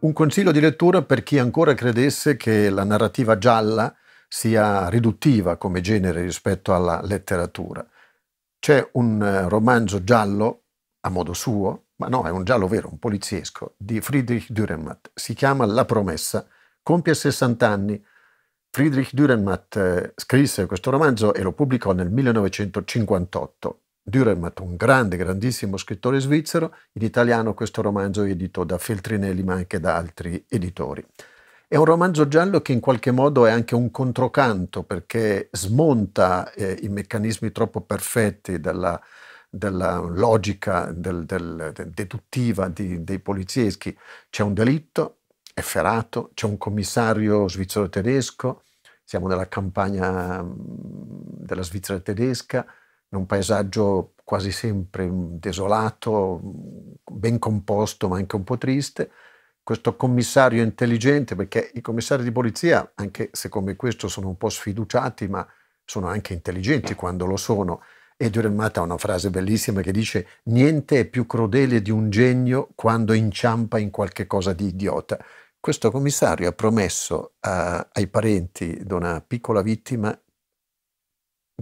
Un consiglio di lettura per chi ancora credesse che la narrativa gialla sia riduttiva come genere rispetto alla letteratura. C'è un eh, romanzo giallo, a modo suo, ma no, è un giallo vero, un poliziesco, di Friedrich Dürrenmatt. Si chiama La promessa, compie 60 anni. Friedrich Dürrenmatt eh, scrisse questo romanzo e lo pubblicò nel 1958. Dürermatt, un grande, grandissimo scrittore svizzero, in italiano questo romanzo è edito da Feltrinelli ma anche da altri editori. È un romanzo giallo che in qualche modo è anche un controcanto perché smonta eh, i meccanismi troppo perfetti della, della logica del, del, deduttiva di, dei polizieschi. C'è un delitto, è ferato, c'è un commissario svizzero-tedesco, siamo nella campagna mm, della Svizzera tedesca, in un paesaggio quasi sempre mm, desolato, mm, ben composto ma anche un po' triste. Questo commissario intelligente, perché i commissari di polizia, anche se come questo sono un po' sfiduciati, ma sono anche intelligenti quando lo sono. E Duren Matta ha una frase bellissima che dice niente è più crudele di un genio quando inciampa in qualche cosa di idiota. Questo commissario ha promesso a, eh, ai parenti di una piccola vittima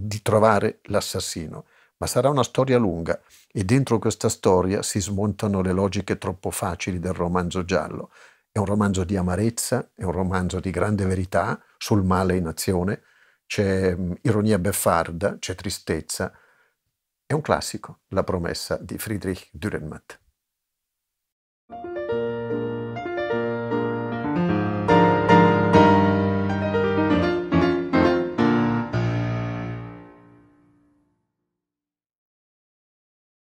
di trovare l'assassino, ma sarà una storia lunga e dentro questa storia si smontano le logiche troppo facili del romanzo giallo. È un romanzo di amarezza, è un romanzo di grande verità sul male in azione, c'è mm, ironia beffarda, c'è tristezza. È un classico, La promessa di Friedrich Dürrenmatt.